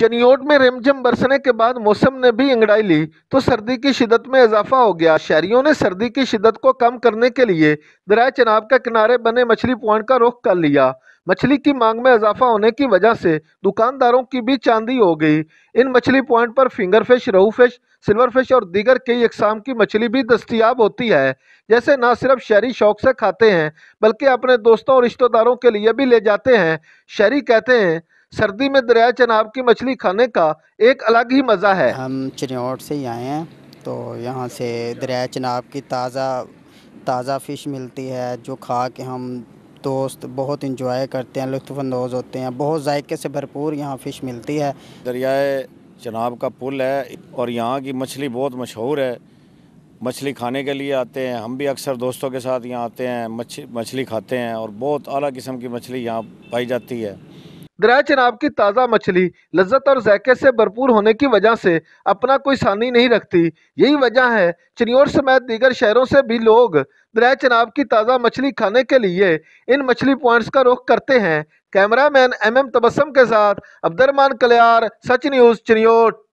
चनियोट में रिमझिम बरसने के बाद मौसम ने भी इंगड़ाई ली तो सर्दी की शिदत में इजाफा हो गया शहरियों ने सर्दी की शिदत को कम करने के लिए दराय चनाब के किनारे बने मछली पॉइंट का रुख कर लिया मछली की मांग में इजाफा होने की वजह से दुकानदारों की भी चांदी हो गई इन मछली पॉइंट पर finger fish rohu fish silver fish और दीगर कई अकसाम की मछली भी दस्तियाब होती है जैसे ना सिर्फ शहरी शौक से खाते हैं बल्कि अपने दोस्तों और रिश्तेदारों के लिए भी ले जाते हैं शहरी कहते हैं सर्दी में दरिया चनाब की मछली खाने का एक अलग ही मज़ा है हम चिन्हौट से ही आए हैं तो यहाँ से दरिया चनाब की ताज़ा ताज़ा फ़िश मिलती है जो खा के हम दोस्त बहुत इंजॉय करते हैं लुफानंदोज़ होते हैं बहुत जायके से भरपूर यहाँ फ़िश मिलती है दरियाए चनाब का पुल है और यहाँ की मछली बहुत मशहूर है मछली खाने के लिए आते हैं हम भी अक्सर दोस्तों के साथ यहाँ आते हैं मछली मछली खाते हैं और बहुत अली किस्म की मछली यहाँ पाई जाती है दरिया चनाब की ताज़ा मछली लज्जत और जैके से भरपूर होने की वजह से अपना कोई सानी नहीं रखती यही वजह है चनियोर समेत दीगर शहरों से भी लोग दरिया चनाब की ताज़ा मछली खाने के लिए इन मछली पॉइंट्स का रुख करते हैं कैमरामैन एम एम तबसम के साथ अब्दरमान कल्यार सच न्यूज़ चिनियोट